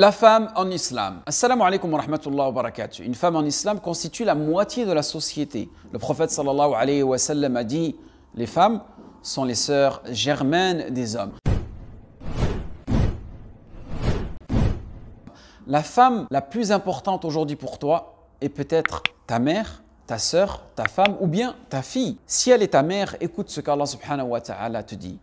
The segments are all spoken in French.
La femme en islam. Assalamu alaikum wa rahmatullahi wa barakatuh. Une femme en islam constitue la moitié de la société. Le prophète sallallahu alayhi wa sallam a dit Les femmes sont les sœurs germaines des hommes. La femme la plus importante aujourd'hui pour toi est peut-être ta mère, ta sœur, ta femme ou bien ta fille. Si elle est ta mère, écoute ce qu'Allah subhanahu wa ta'ala te dit.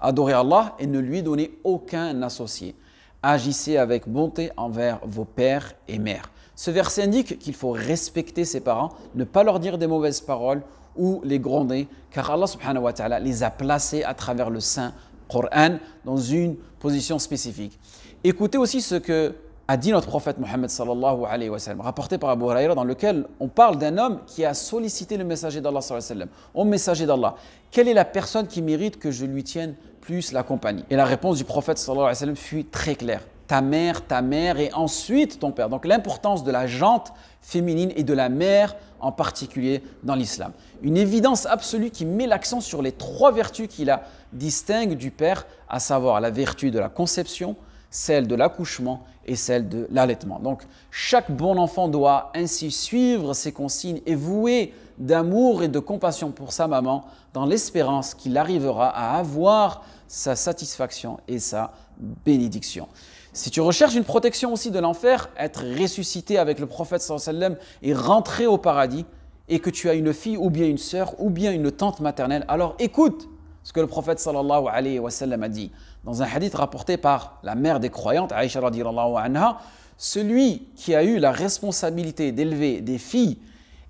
Adorez Allah et ne lui donnez aucun associé. Agissez avec bonté envers vos pères et mères. Ce verset indique qu'il faut respecter ses parents, ne pas leur dire des mauvaises paroles ou les gronder, car Allah les a placés à travers le Saint Coran dans une position spécifique. Écoutez aussi ce que a dit notre prophète Mohammed sallallahu alayhi wa sallam, rapporté par Abu Huraira, dans lequel on parle d'un homme qui a sollicité le messager d'Allah sallallahu alayhi wa sallam. messager d'Allah, quelle est la personne qui mérite que je lui tienne plus la compagnie Et la réponse du prophète sallallahu alayhi wa sallam fut très claire. Ta mère, ta mère et ensuite ton père. Donc l'importance de la jante féminine et de la mère en particulier dans l'islam. Une évidence absolue qui met l'accent sur les trois vertus qui la distinguent du père, à savoir la vertu de la conception, celle de l'accouchement et celle de l'allaitement. Donc chaque bon enfant doit ainsi suivre ses consignes et vouer d'amour et de compassion pour sa maman dans l'espérance qu'il arrivera à avoir sa satisfaction et sa bénédiction. Si tu recherches une protection aussi de l'enfer, être ressuscité avec le prophète sallam et rentrer au paradis, et que tu as une fille ou bien une sœur ou bien une tante maternelle, alors écoute ce que le prophète sallallahu alayhi wa sallam a dit dans un hadith rapporté par la mère des croyantes, Aisha radiallahu anha, celui qui a eu la responsabilité d'élever des filles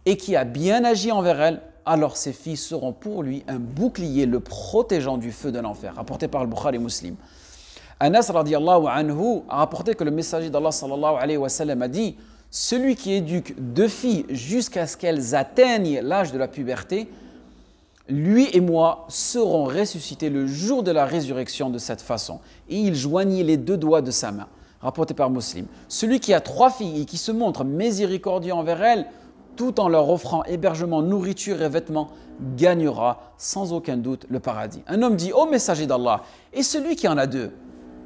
et qui a bien agi envers elles, alors ses filles seront pour lui un bouclier le protégeant du feu de l'enfer, rapporté par le Bukhari Muslim. Anas radiallahu anhu a rapporté que le messager d'Allah sallallahu alayhi wa sallam a dit Celui qui éduque deux filles jusqu'à ce qu'elles atteignent l'âge de la puberté, lui et moi serons ressuscités le jour de la résurrection de cette façon. Et il joignit les deux doigts de sa main, rapporté par Muslim. Celui qui a trois filles et qui se montre miséricordieux envers elles, tout en leur offrant hébergement, nourriture et vêtements, gagnera sans aucun doute le paradis. Un homme dit, ô messager d'Allah, et celui qui en a deux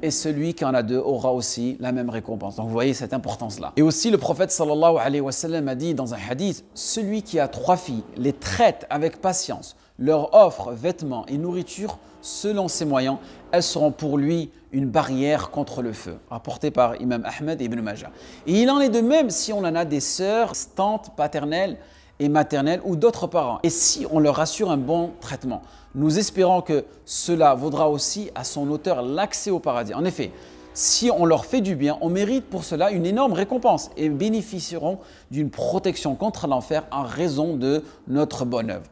et celui qui en a deux aura aussi la même récompense. Donc vous voyez cette importance-là. Et aussi le prophète sallallahu alayhi wa sallam a dit dans un hadith, celui qui a trois filles les traite avec patience leur offre vêtements et nourriture selon ses moyens, elles seront pour lui une barrière contre le feu, rapporté par Imam Ahmed et Ibn Majah. Et il en est de même si on en a des sœurs, tantes paternelles et maternelles ou d'autres parents, et si on leur assure un bon traitement. Nous espérons que cela vaudra aussi à son auteur l'accès au paradis. En effet, si on leur fait du bien, on mérite pour cela une énorme récompense et bénéficieront d'une protection contre l'enfer en raison de notre bonne œuvre.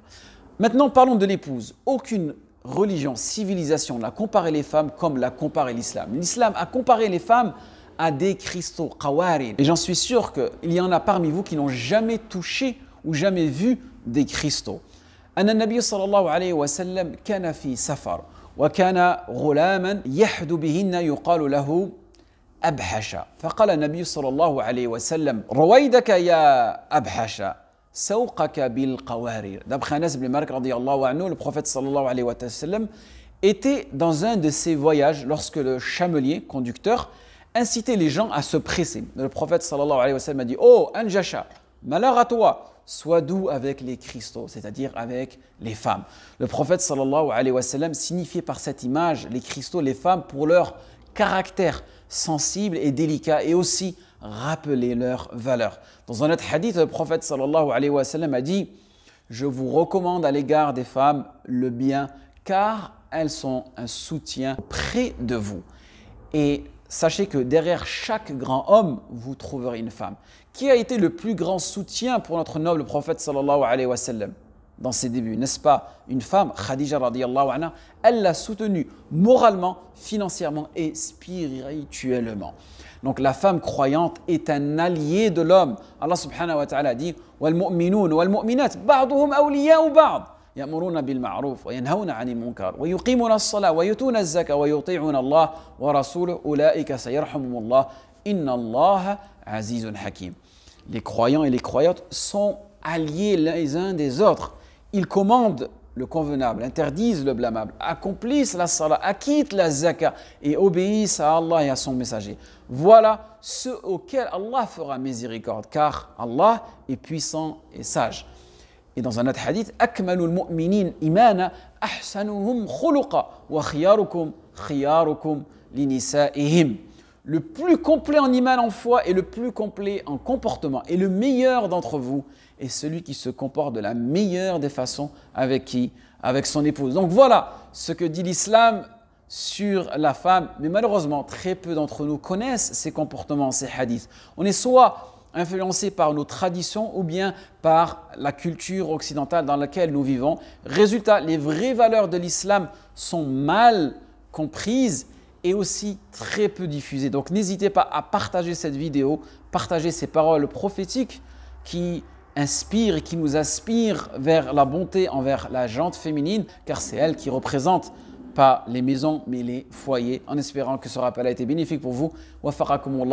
Maintenant, parlons de l'épouse. Aucune religion, civilisation n'a comparé les femmes comme l'a comparé l'islam. L'islam a comparé les femmes à des cristaux qawarid. Et j'en suis sûr qu'il y en a parmi vous qui n'ont jamais touché ou jamais vu des cristaux. أن sallallahu صلى الله عليه وسلم كان في سفر وكان غلاما يحد بهن يقال له abhasha. Faqala النبي sallallahu alayhi wa sallam رويدك ya abhasha. D'après Anas ibn Malik, anhu, le prophète sallallahu alayhi wa était dans un de ses voyages lorsque le chamelier, conducteur, incitait les gens à se presser. Le prophète sallallahu alayhi wa a dit Oh, Anjasha, malheur à toi, sois doux avec les cristaux, c'est-à-dire avec les femmes. Le prophète sallallahu alayhi wa signifiait par cette image les cristaux, les femmes, pour leur caractère sensible et délicat et aussi rappelez leur valeur. Dans un autre hadith, le prophète sallallahu alayhi wa sallam a dit Je vous recommande à l'égard des femmes le bien, car elles sont un soutien près de vous. Et sachez que derrière chaque grand homme, vous trouverez une femme. Qui a été le plus grand soutien pour notre noble prophète sallallahu alayhi wa sallam dans ses débuts, n'est-ce pas Une femme, Khadija anha, elle l'a soutenu moralement, financièrement et spirituellement. Donc la femme croyante est un allié de l'homme. Allah subhanahu wa ta'ala dit والمؤمنون والمؤمنات بعضهم أولياء بعض يأمرون بالمعروف وينهون عن المنكر ويقيمون الصلاة ويؤتون الزكاة ويطيعون الله ورسوله أولئك سيرحمهم الله إن الله عزيز حكيم. Les croyants et les croyantes sont alliés les uns des autres. Ils commandent le convenable, interdisent le blâmable, accomplissent la salat, acquittent la zakat et obéissent à Allah et à son messager. Voilà ce auquel Allah fera miséricorde, car Allah est puissant et sage. Et dans un autre hadith, Akmalul mu'minin imana ahsanuhum khuluqa wa khiyarukum li nisaihim. » le plus complet en image en foi et le plus complet en comportement. Et le meilleur d'entre vous est celui qui se comporte de la meilleure des façons avec qui Avec son épouse. Donc voilà ce que dit l'islam sur la femme. Mais malheureusement, très peu d'entre nous connaissent ces comportements, ces hadiths. On est soit influencé par nos traditions ou bien par la culture occidentale dans laquelle nous vivons. Résultat, les vraies valeurs de l'islam sont mal comprises et aussi très peu diffusé. Donc n'hésitez pas à partager cette vidéo, partager ces paroles prophétiques qui inspirent et qui nous aspirent vers la bonté envers la gente féminine, car c'est elle qui représente pas les maisons mais les foyers, en espérant que ce rappel a été bénéfique pour vous. Wassalamu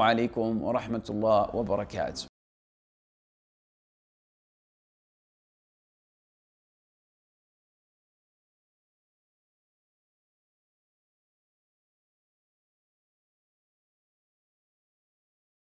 alaikum wa rahmatullah wa barakatuh.